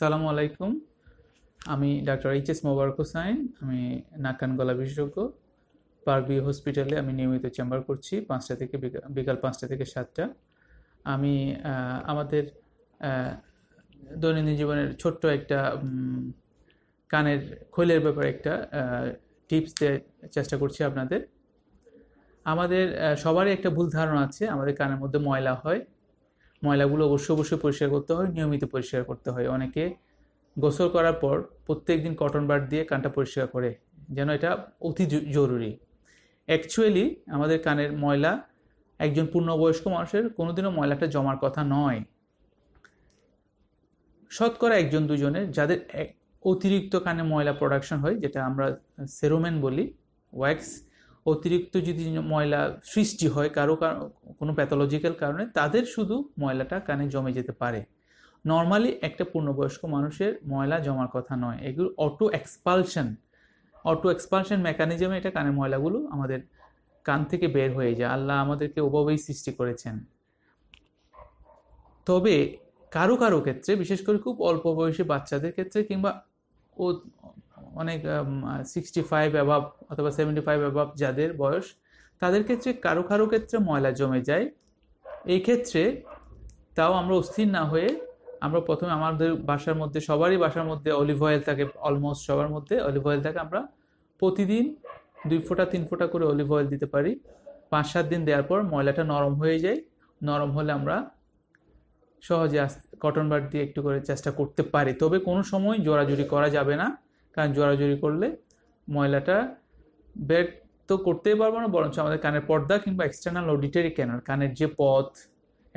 আসসালামু আলাইকুম আমি doctor H S Mobarak Hossain আমি নাকান গলা বিশেষজ্ঞ পারবি হসপিটালে আমি নিয়মিত চেম্বার করছি পাঁচটা থেকে বিকাল পাঁচটা থেকে সাতটা আমি আমাদের দৈনন্দিন জীবনের ছোট্ট একটা কানের খৈলের ব্যাপারে একটা টিপস দেওয়ার চেষ্টা করছি আপনাদের আমাদের সবারই একটা ভুল ধারণা আছে আমাদের কানের মধ্যে ময়লা হয় ময়লাগুলো অবশ্যই অবশ্যই পরিষ্কার করতে হয় নিয়মিত পরিষ্কার করতে হয় অনেকে গোসল করার পর প্রত্যেক দিন কটন বার দিয়ে কানটা পরিষ্কার করে যেন এটা অতি জরুরি অ্যাকচুয়ালি আমাদের কানের ময়লা একজন পূর্ণবয়স্ক মানুষের কোনোদিনও ময়লাটা জমার কথা নয় শতকরা একজন দুজনের যাদের অতিরিক্ত কানে ময়লা প্রোডাকশন হয় যেটা আমরা সেরোমেন বলি ওয়্যাক্স অতিরিক্ত যদি ময়লা সৃষ্টি হয় কারো কোনো প্যাথোলজিক্যাল কারণে তাদের শুধু ময়লাটা কানে জমে যেতে পারে নর্মালি একটা পূর্ণবয়স্ক মানুষের ময়লা জমার কথা নয় এগুলো অটো এক্সপালশন অটো এক্সপালশন মেকানিজমে এটা কানের ময়লাগুলো আমাদের কান থেকে বের হয়ে যায় আল্লাহ আমাদেরকে ওভাবেই সৃষ্টি করেছেন তবে কারো কারো ক্ষেত্রে বিশেষ করে খুব অল্প বয়সী বাচ্চাদের ক্ষেত্রে কিংবা ও অনেক সিক্সটি ফাইভ অ্যাভাব অথবা সেভেন্টি ফাইভ অ্যাভাব যাদের বয়স তাদের ক্ষেত্রে কারো কারো ক্ষেত্রে ময়লা জমে যায় এই ক্ষেত্রে তাও আমরা অস্থির না হয়ে আমরা প্রথমে আমাদের বাসার মধ্যে সবারই বাসার মধ্যে অলিভ অয়েল থাকে অলমোস্ট সবার মধ্যে অলিভ অয়েল থাকে আমরা প্রতিদিন দুই ফোঁটা তিন ফোঁটা করে অলিভ অয়েল দিতে পারি পাঁচ সাত দিন দেওয়ার পর ময়লাটা নরম হয়ে যায় নরম হলে আমরা সহজে কটন বার দিয়ে একটু করে চেষ্টা করতে পারি তবে কোনো সময় জোরাজুরি করা যাবে না কারণ জোড়াজড়ি করলে ময়লাটা বের তো করতেই পারবো না বরঞ্চ আমাদের কানের পর্দা কিংবা এক্সটার্নাল অডিটারি ক্যানার কানের যে পথ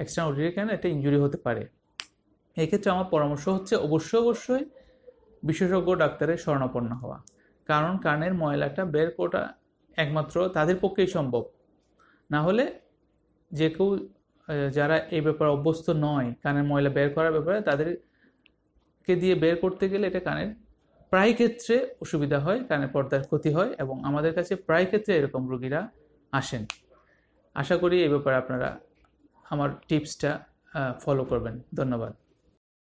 এক্সটার্নাল অডিটারি ক্যানার এটা ইঞ্জুরি হতে পারে এক্ষেত্রে আমার পরামর্শ হচ্ছে অবশ্যই অবশ্যই বিশেষজ্ঞ ডাক্তারের স্বর্ণাপন্ন হওয়া কারণ কানের ময়লাটা বের করা একমাত্র তাদের পক্ষেই সম্ভব না হলে যে কেউ যারা এই ব্যাপারে অভ্যস্ত নয় কানের ময়লা বের করার ব্যাপারে তাদেরকে দিয়ে বের করতে গেলে এটা কানের প্রায় ক্ষেত্রে অসুবিধা হয় কানে পর্দার ক্ষতি হয় এবং আমাদের কাছে প্রায় ক্ষেত্রে এরকম রোগীরা আসেন আশা করি এই ব্যাপারে আপনারা আমার টিপসটা ফলো করবেন ধন্যবাদ